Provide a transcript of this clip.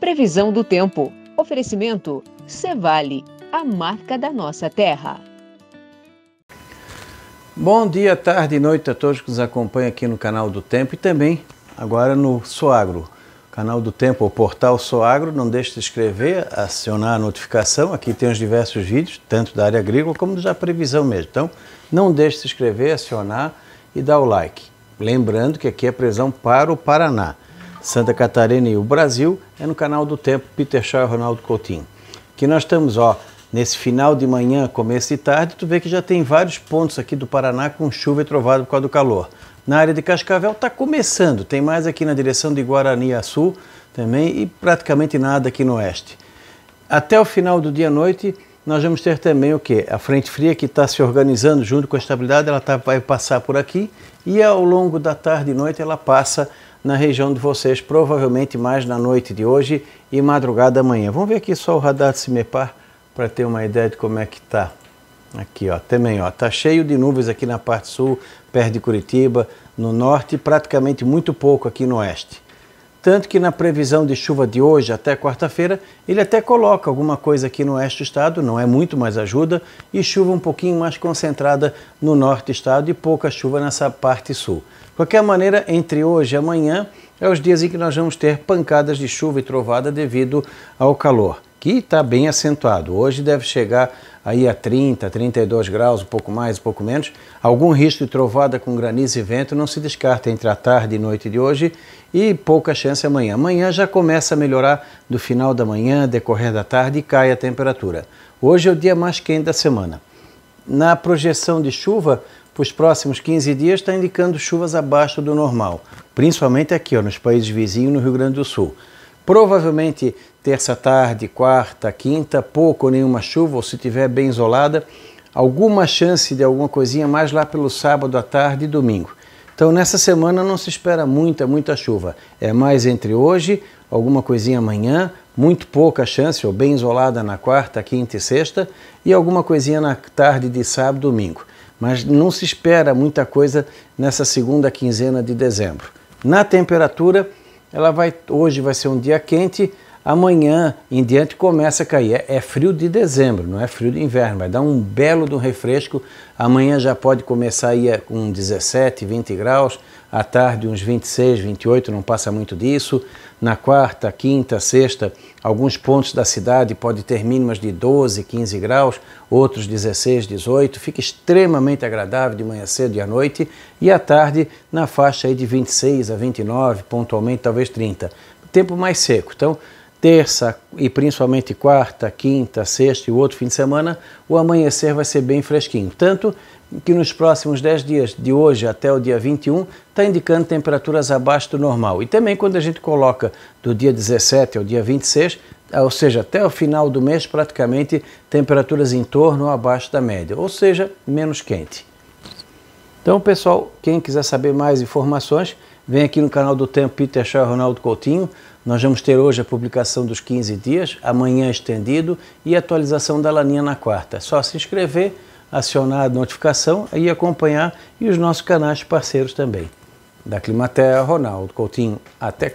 Previsão do tempo. Oferecimento Cevale, a marca da nossa terra. Bom dia, tarde e noite a todos que nos acompanham aqui no canal do Tempo e também agora no Soagro. Canal do Tempo, o portal Soagro, não deixe de se inscrever, acionar a notificação. Aqui tem os diversos vídeos, tanto da área agrícola como da previsão mesmo. Então, não deixe de se inscrever, acionar e dar o like. Lembrando que aqui é previsão para o Paraná. Santa Catarina e o Brasil é no canal do Tempo Peter Shaw e Ronaldo Coutinho. Que nós estamos, ó, nesse final de manhã, começo de tarde, tu vê que já tem vários pontos aqui do Paraná com chuva e trovada por causa do calor. Na área de Cascavel está começando, tem mais aqui na direção de Guarani a sul também e praticamente nada aqui no oeste. Até o final do dia à noite, nós vamos ter também o que? A frente fria que está se organizando junto com a estabilidade, ela tá, vai passar por aqui e ao longo da tarde e noite ela passa na região de vocês, provavelmente mais na noite de hoje e madrugada amanhã. Vamos ver aqui só o radar de Cimepar para ter uma ideia de como é que está. Aqui, ó, também, ó, tá cheio de nuvens aqui na parte sul, perto de Curitiba, no norte, praticamente muito pouco aqui no oeste. Tanto que na previsão de chuva de hoje até quarta-feira, ele até coloca alguma coisa aqui no oeste do estado, não é muito, mas ajuda, e chuva um pouquinho mais concentrada no norte do estado e pouca chuva nessa parte sul. De qualquer maneira, entre hoje e amanhã é os dias em que nós vamos ter pancadas de chuva e trovada devido ao calor que está bem acentuado. Hoje deve chegar aí a 30, 32 graus, um pouco mais, um pouco menos. Algum risco de trovada com granizo e vento não se descarta entre a tarde e noite de hoje e pouca chance amanhã. Amanhã já começa a melhorar do final da manhã, decorrer da tarde e cai a temperatura. Hoje é o dia mais quente da semana. Na projeção de chuva, para os próximos 15 dias, está indicando chuvas abaixo do normal, principalmente aqui ó, nos países vizinhos no Rio Grande do Sul. Provavelmente terça tarde, quarta, quinta, pouco ou nenhuma chuva, ou se tiver bem isolada, alguma chance de alguma coisinha mais lá pelo sábado à tarde e domingo. Então nessa semana não se espera muita, muita chuva. É mais entre hoje, alguma coisinha amanhã, muito pouca chance, ou bem isolada na quarta, quinta e sexta, e alguma coisinha na tarde de sábado, domingo. Mas não se espera muita coisa nessa segunda quinzena de dezembro. Na temperatura, ela vai hoje vai ser um dia quente, Amanhã em diante começa a cair. É, é, frio de dezembro, não é frio de inverno. Vai dar um belo de um refresco. Amanhã já pode começar aí é, com 17, 20 graus. À tarde uns 26, 28, não passa muito disso. Na quarta, quinta, sexta, alguns pontos da cidade pode ter mínimas de 12, 15 graus, outros 16, 18. Fica extremamente agradável de manhã cedo e à noite. E à tarde na faixa aí de 26 a 29, pontualmente talvez 30. Tempo mais seco. Então, terça e principalmente quarta, quinta, sexta e o outro fim de semana, o amanhecer vai ser bem fresquinho. Tanto que nos próximos 10 dias, de hoje até o dia 21, está indicando temperaturas abaixo do normal. E também quando a gente coloca do dia 17 ao dia 26, ah, ou seja, até o final do mês, praticamente temperaturas em torno ou abaixo da média, ou seja, menos quente. Então, pessoal, quem quiser saber mais informações, Vem aqui no canal do Tempo Peter Shaw Ronaldo Coutinho. Nós vamos ter hoje a publicação dos 15 dias, amanhã estendido e atualização da laninha na quarta. É só se inscrever, acionar a notificação e acompanhar e os nossos canais parceiros também. Da Climatea, Ronaldo Coutinho. Até